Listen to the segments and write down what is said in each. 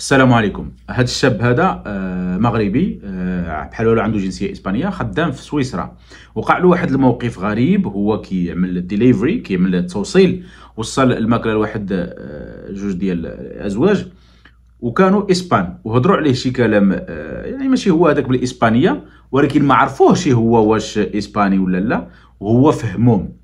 السلام عليكم هذا الشاب هذا آه، مغربي آه، بحال ولا عنده جنسيه اسبانيه خدام في سويسرا وقع له واحد الموقف غريب هو كيعمل ديليفري كيعمل التوصيل وصل الماكله لواحد آه، جوج ديال الازواج وكانوا اسبان وهضروا عليه شي كلام يعني ماشي هو هذاك بالاسبانيه ولكن ما عرفوهش هو واش اسباني ولا لا وهو فهمهم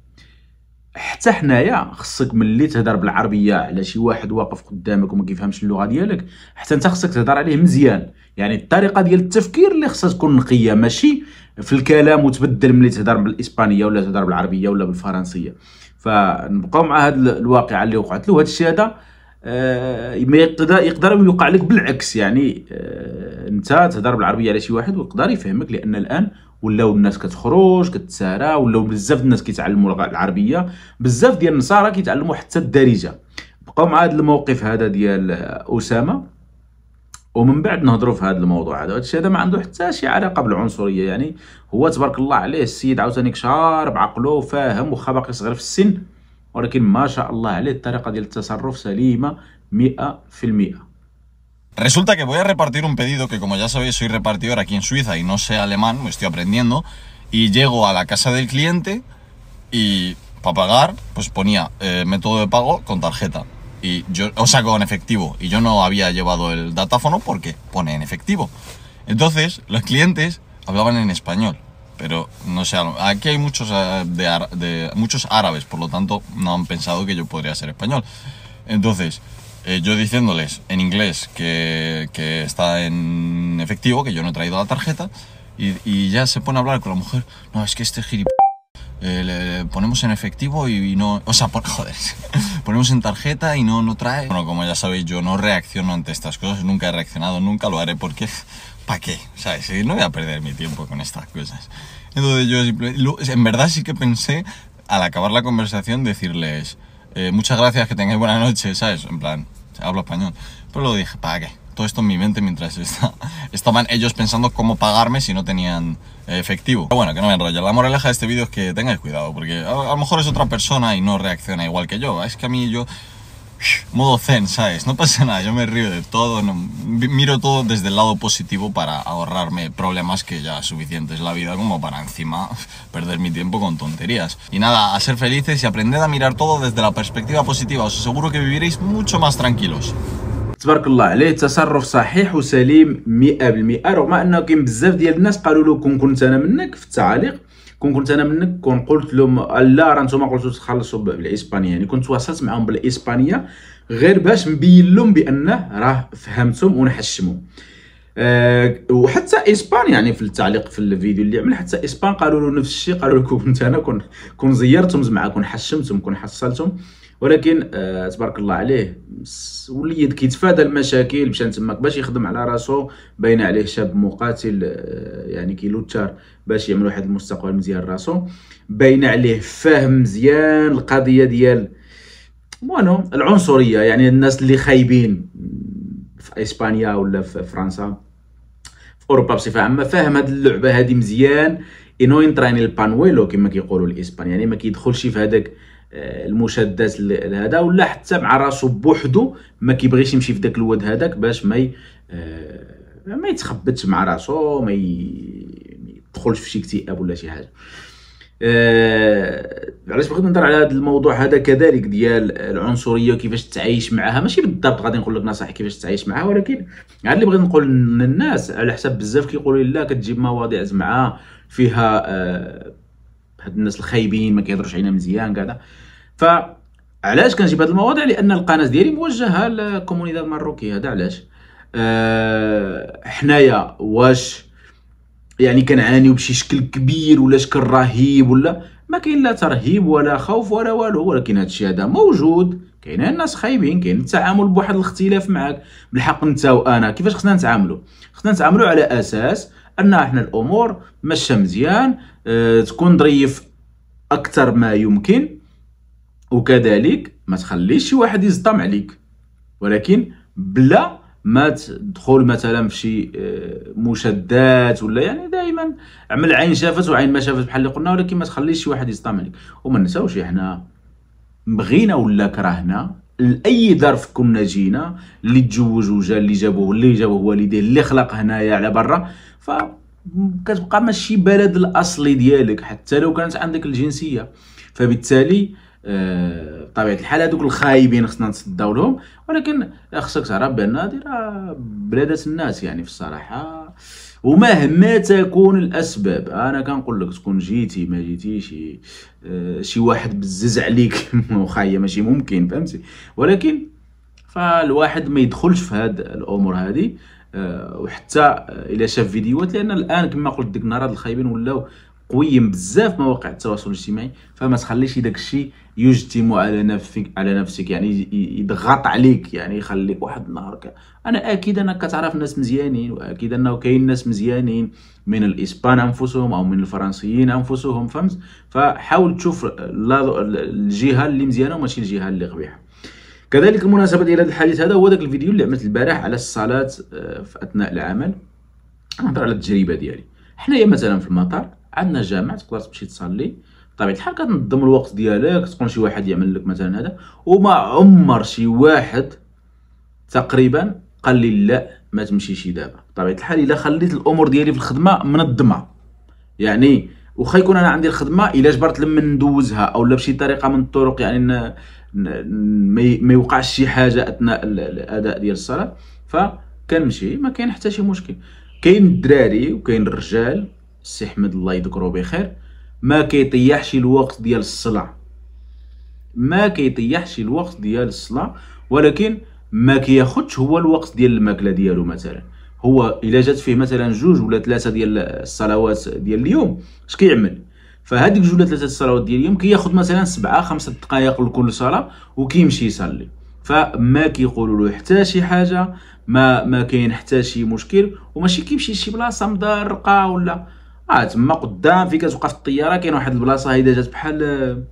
حتى حنايا خصك ملي تهضر بالعربيه على شي واحد واقف قدامك وما كيفهمش اللغه ديالك حتى انت خصك تهضر عليه مزيان يعني الطريقه ديال التفكير اللي خصها تكون نقيه ماشي في الكلام وتبدل ملي تهضر بالاسبانيه ولا تهضر بالعربيه ولا بالفرنسيه فنبقاو مع هاد الواقعه اللي وقعت له هاد الشيء هذا آه، ما يقدر يقدر يوقع لك بالعكس يعني آه، انت تهضر بالعربيه على شي واحد ويقدر يفهمك لان الان ولاو الناس كتخرج كتسارى ولاو بزاف الناس كيتعلموا العربيه بزاف ديال النصارى كيتعلموا حتى الدارجه بقاو مع هذا الموقف هذا ديال اسامه ومن بعد نهضروا في هذا الموضوع هذا هادشي هذا ما عنده حتى شي علاقه بالعنصريه يعني هو تبارك الله عليه السيد عاوتاني كشار بعقله فاهم وخا باقي صغير في السن ولكن ما شاء الله عليه الطريقه Resulta que voy a repartir un pedido que como ya sabéis soy repartidor aquí en Suiza y no sé alemán, me estoy aprendiendo, y llego a la casa del cliente y para pagar pues ponía eh, método de pago con tarjeta. Y yo, o sea, con efectivo. Y yo no había llevado el datáfono porque pone en efectivo. Entonces los clientes hablaban en español pero no sé, aquí hay muchos, eh, de, muchos árabes, por lo tanto no han pensado que yo podría ser español. Entonces, eh, yo diciéndoles en inglés que, que, está en efectivo, que yo no he traído la tarjeta, y, ya se pone a hablar con la mujer, no, es que este gilipollas... Eh, le, ponemos en efectivo y, no... O sea, por joder, ponemos en tarjeta y no, no trae... Bueno, como ya sabéis, yo no reacciono ante estas cosas, nunca he reaccionado, nunca lo haré porque ¿para qué? ¿Sabes? No voy a perder mi tiempo con estas cosas. Entonces yo en verdad sí que pensé al acabar la conversación decirles eh, muchas gracias, que tengáis buena noche, ¿sabes? En plan, hablo español. Pero lo dije, ¿para qué? Todo esto en mi mente mientras estaban ellos pensando cómo pagarme si no tenían efectivo. Pero bueno, que no me enrollo. La moraleja de este vídeo es que tengáis cuidado, porque a, a lo mejor es otra persona y no reacciona igual que yo. Es que a mí yo modo zen, ¿sabes? No pasa nada, yo me río de todo, miro todo desde el lado positivo para ahorrarme problemas que ya suficientes la vida como para encima perder mi tiempo con tonterías. Y nada, a ser felices y aprended a mirar todo desde la perspectiva positiva, os aseguro que viviréis mucho más tranquilos. كون كنت انا منك كون قلت لهم لا راه نتوما قلتوا تخلصوا بالاسبانيه يعني كنت تواصلت معاهم بالاسبانيه غير باش نبين لهم بانه راه فهمتهم ونحشمهم آه، وحتى اسبان يعني في التعليق في الفيديو اللي عمل حتى اسبان قالوا له نفس الشيء قالوا لكم انت انا كون كون زيرتهم زعما كون حشمتهم كون حصلتهم ولكن آه تبارك الله عليه وليد كيتفادى المشاكل مشان تماك باش يخدم على راسو باين عليه شاب مقاتل آه يعني كيلوتشار باش يعمل واحد المستقبل مزيان راسو باين عليه فاهم مزيان القضيه ديال المهم العنصريه يعني الناس اللي خايبين في اسبانيا ولا في فرنسا اوروبا بصفه عامه فاهم هذه اللعبه هذه مزيان اينو انتراني البانويلو كما كيقولوا الاسبان يعني ما كيدخلش في هذاك آه، المشدات هذا ولا حتى مع راسو بوحدو ما كيبغيش يمشي في داك الواد هذاك باش ما آه، ما يتخبطش مع راسو ما يدخلش في شي اكتئاب ولا شي حاجه آه علاش بغيت نهضر على هذا الموضوع هذا كذلك ديال العنصريه وكيفاش تعيش معها ماشي بالضبط غادي نقول لك نصائح كيفاش تعيش معها ولكن عاد اللي بغيت نقول للناس على حساب بزاف كيقولوا لا كتجيب مواضيع زعما فيها آه هاد الناس الخايبين ما كيهضروش علينا مزيان كذا ف علاش كنجيب هاد المواضيع لان القناه ديالي موجهه للكومونيتي المغربيه هذا علاش آه حنايا واش يعني كنعانيو بشي شكل كبير ولا شكل رهيب ولا ما كاين لا ترهيب ولا خوف ولا والو ولكن هادشي هذا موجود كاين الناس خايبين كاين التعامل بواحد الاختلاف معاك بالحق انت وانا كيفاش خصنا نتعاملوا خصنا نتعاملوا على اساس ان احنا الامور ماشيه مزيان اه تكون ظريف اكثر ما يمكن وكذلك ما تخليش شي واحد يزطم عليك ولكن بلا ما تدخل مثلا في شي آه، مشدات ولا يعني دائما عمل عين شافت وعين ما شافت بحال اللي قلنا ولكن ما تخليش شي واحد عليك وما نساوش احنا بغينا ولا كرهنا لاي ظرف كنا جينا اللي تزوج وجا اللي جابوه اللي جابوه والديه اللي خلق هنايا على برا ف كتبقى ماشي بلد الاصلي ديالك حتى لو كانت عندك الجنسيه فبالتالي آه، بطبيعه الحال هذوك الخايبين خصنا نتصداو لهم ولكن خصك تعرف بان هذه راه بلادة الناس يعني في الصراحه ومهما تكون الاسباب انا كنقول لك تكون جيتي ما جيتيش آه، شي واحد بزز عليك واخا هي ماشي ممكن فهمتي ولكن فالواحد ما يدخلش في هاد الامور هذه آه، وحتى الا شاف فيديوهات لان الان كما قلت ديك النهار هاد الخايبين ولاو قويم بزاف مواقع التواصل الاجتماعي فما تخليش داك الشيء يجتم على نفسك على نفسك يعني يضغط عليك يعني يخليك واحد النهار انا اكيد انك كتعرف ناس مزيانين واكيد انه كاين ناس مزيانين من الاسبان انفسهم او من الفرنسيين انفسهم فهمت فحاول تشوف الجهه اللي مزيانه وماشي الجهه اللي قبيحه كذلك المناسبة ديال هذا الحديث هذا هو داك الفيديو اللي عملت البارح على الصلاة آه، في أثناء العمل نهضر على التجربة ديالي حنايا مثلا في المطار عندنا جامع تقدر تمشي تصلي بطبيعه طيب، الحال كتنظم الوقت ديالك تكون شي واحد يعمل لك مثلا هذا وما عمر شي واحد تقريبا قال لي لا ما تمشيش دابا بطبيعه طيب، الحال الا خليت الامور ديالي في الخدمه منظمه يعني وخا يكون انا عندي الخدمه الا جبرت لما ندوزها او لا بشي طريقه من الطرق يعني ن... ما يوقعش شي حاجه اثناء الاداء ديال الصلاه فكنمشي ما كاين حتى شي مشكل كاين الدراري وكاين الرجال السي احمد الله يذكره بخير ما كيطيحش الوقت ديال الصلاه ما كيطيحش الوقت ديال الصلاه ولكن ما كياخدش هو الوقت ديال الماكله ديالو مثلا هو الا جات فيه مثلا جوج ولا ثلاثه ديال الصلوات ديال اليوم اش كيعمل فهذيك جوج ولا ثلاثه الصلوات ديال اليوم كياخد مثلا سبعة خمسة دقائق لكل صلاه وكيمشي يصلي فما كيقولوا له حتى شي حاجه ما ما كاين حتى شي مشكل وماشي كيمشي شي بلاصه مضرقه ولا اه تما قدام فين كتوقف الطياره كاين واحد البلاصه هيدا جات بحال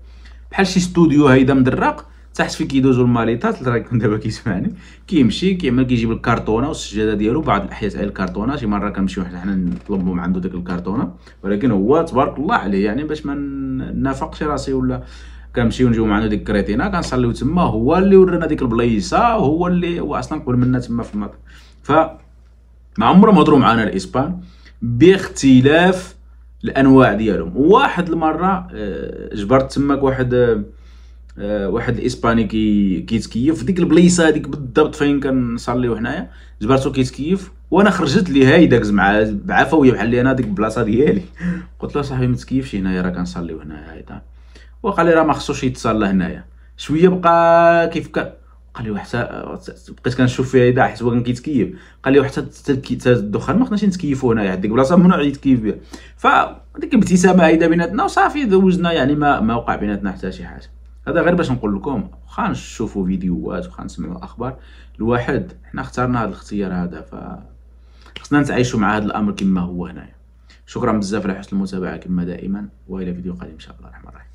بحال شي ستوديو هيدا مدرق تحت فين كيدوزو الماليطات اللي راكم دابا كيسمعني كيمشي كيعمل كيجيب الكرتونه والسجاده ديالو بعض الاحياء على الكرتونه شي مره كنمشيو حنا حنا نطلبو من عنده داك الكرتونه ولكن هو تبارك الله عليه يعني باش ما نافقش راسي ولا كنمشيو نجيو معنا ديك الكريتينا كنصليو تما هو اللي ورانا ديك البلايصه هو اللي هو اصلا قبل منا تما في ف ما عمرهم هضروا معنا الاسبان باختلاف الانواع ديالهم واحد المره آه، جبرت تماك واحد آه، آه، واحد الاسباني كي كيتكيف ديك البليصه هذيك بالضبط فين كنصليو حنايا جبرته كيتكيف وانا خرجت ليه هاي داكز مع بعفويه بحال لي انا ديك البلاصه ديالي قلت له صاحبي ما تكيفش هنايا راه كنصليو هنايا هايطان وقال لي راه ما خصوش يتصلى هنايا شويه بقى كيف قال لي وحتى بقيت كنشوف فيها اذا حيت هو كان كيتكيف قال لي وحتى الدخان ما خناش نتكيفوا هنايا عندك بلاصه ممنوع يتكيف بها فديك الابتسامه هايده بيناتنا وصافي دوزنا يعني ما ما وقع بيناتنا حتى شي حاجه هذا غير باش نقول لكم واخا نشوفوا فيديوهات واخا نسمعوا اخبار الواحد حنا اخترنا هذا الاختيار هذا ف خصنا نتعايشوا مع هذا الامر كما هو هنايا شكرا بزاف على حسن المتابعه كما دائما والى فيديو قادم ان شاء الله الرحمن الرحيم